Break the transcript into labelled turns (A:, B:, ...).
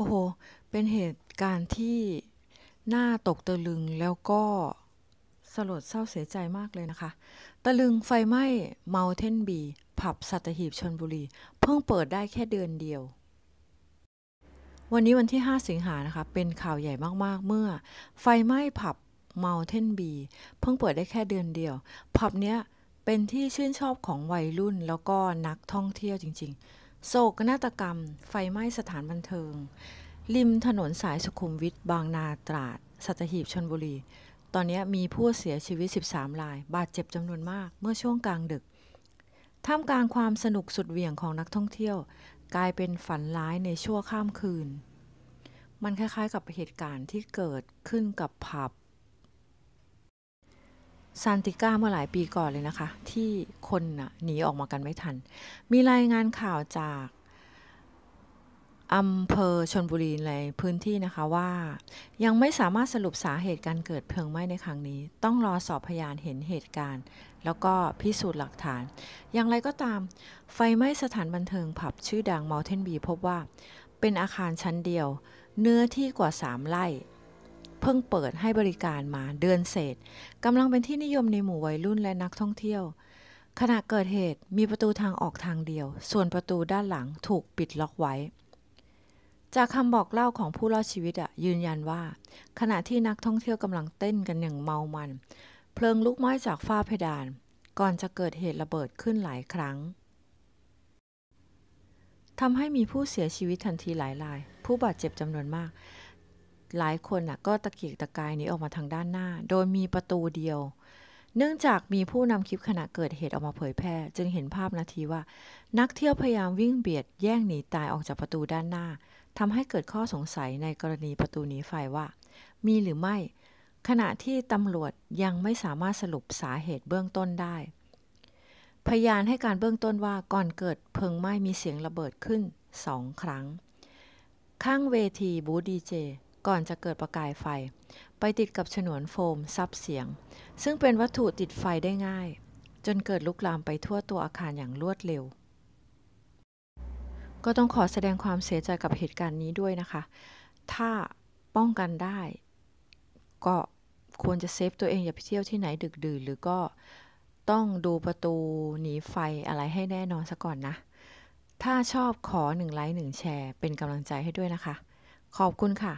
A: โอ้โห เป็นเหตุการณ์ที่น่าตกตะลึงแล้วก็สลดเศร้าเสียใจมากเลยนะคะ ตะลึงไฟไหม้เมลเทนบี ผับสัตหีบชนบุรี เพิ่งเปิดได้แค่เดือนเดียว วันนี้วันที่ 5 สิงหานะคะ เป็นข่าวใหญ่มากๆ เมื่อไฟไหม้ผับเมลเทนบี เพิ่งเปิดได้แค่เดือนเดียว ผับเนี้ยเป็นที่ชื่นชอบของวัยรุ่นแล้วก็นักท่องเที่ยวจริง ๆโศกนาฏกรรม ไฟไหม้สถานบันเทิง ริมถนนสายสุขุมวิทบางนาตราด สัตหีบชนบุรี ตอนนี้มีผู้เสียชีวิต 13 ราย บาดเจ็บจำนวนมากเมื่อช่วงกลางดึกท่ามกลางความสนุกสุดเหวี่ยงของนักท่องเที่ยว กลายเป็นฝันร้ายในชั่วข้ามคืน มันคล้ายๆ กับเหตุการณ์ที่เกิดขึ้นกับผับซานติก้าเมื่อหลายปีก่อนเลยนะคะ ที่คนนะหนีออกมากันไม่ทัน มีรายงานข่าวจากอำเภอชนบุรีในพื้นที่นะคะว่ายังไม่สามารถสรุปสาเหตุการเกิดเพลิงไหม้ในครั้งนี้ต้องรอสอบพยานเห็นเหตุการณ์ แล้วก็พิสูจน์หลักฐาน อย่างไรก็ตามไฟไหม้สถานบันเทิงผับชื่อดังมอลเทนบีพบว่าเป็นอาคารชั้นเดียวเนื้อที่กว่า3ไร่เพิ่งเปิดให้บริการมาเดือนเศษกำลังเป็นที่นิยมในหมู่วัยรุ่นและนักท่องเที่ยว ขณะเกิดเหตุมีประตูทางออกทางเดียว ส่วนประตูด้านหลังถูกปิดล็อกไว้ จากคำบอกเล่าของผู้รอดชีวิตอะยืนยันว่า ขณะที่นักท่องเที่ยวกำลังเต้นกันอย่างเมามัน เพลิงลุกไหม้จากฝ้าเพดาน ก่อนจะเกิดเหตุระเบิดขึ้นหลายครั้งทำให้มีผู้เสียชีวิตทันทีหลายรายผู้บาดเจ็บจำนวนมากหลายคนก็ตะเกียกตะกายหนีออกมาทางด้านหน้า โดยมีประตูเดียว เนื่องจากมีผู้นำคลิปขณะเกิดเหตุออกมาเผยแพร่ จึงเห็นภาพนาทีว่า นักเที่ยวพยายามวิ่งเบียดแย่งหนีตายออกจากประตูด้านหน้าทำให้เกิดข้อสงสัยในกรณีประตูหนีไฟว่า มีหรือไม่ ขณะที่ตำรวจยังไม่สามารถสรุปสาเหตุเบื้องต้นได้ พยานให้การเบื้องต้นว่าก่อนเกิดเพลิงไหม้มีเสียงระเบิดขึ้นสองครั้ง ข้างเวทีบูดีเจก่อนจะเกิดประกายไฟไปติดกับฉนวนโฟมซับเสียง ซึ่งเป็นวัตถุติดไฟได้ง่าย จนเกิดลุกลามไปทั่วตัวอาคารอย่างรวดเร็ว ก็ต้องขอแสดงความเสียใจกับเหตุการณ์นี้ด้วยนะคะ ถ้าป้องกันได้ ก็ควรจะเซฟตัวเองอย่าไปเที่ยวที่ไหนดึกดื่นหรือก็ต้องดูประตูหนีไฟอะไรให้แน่นอนซะก่อนนะ ถ้าชอบขอหนึ่งไลค์หนึ่งแชร์เป็นกำลังใจให้ด้วยนะคะ ขอบคุณค่ะ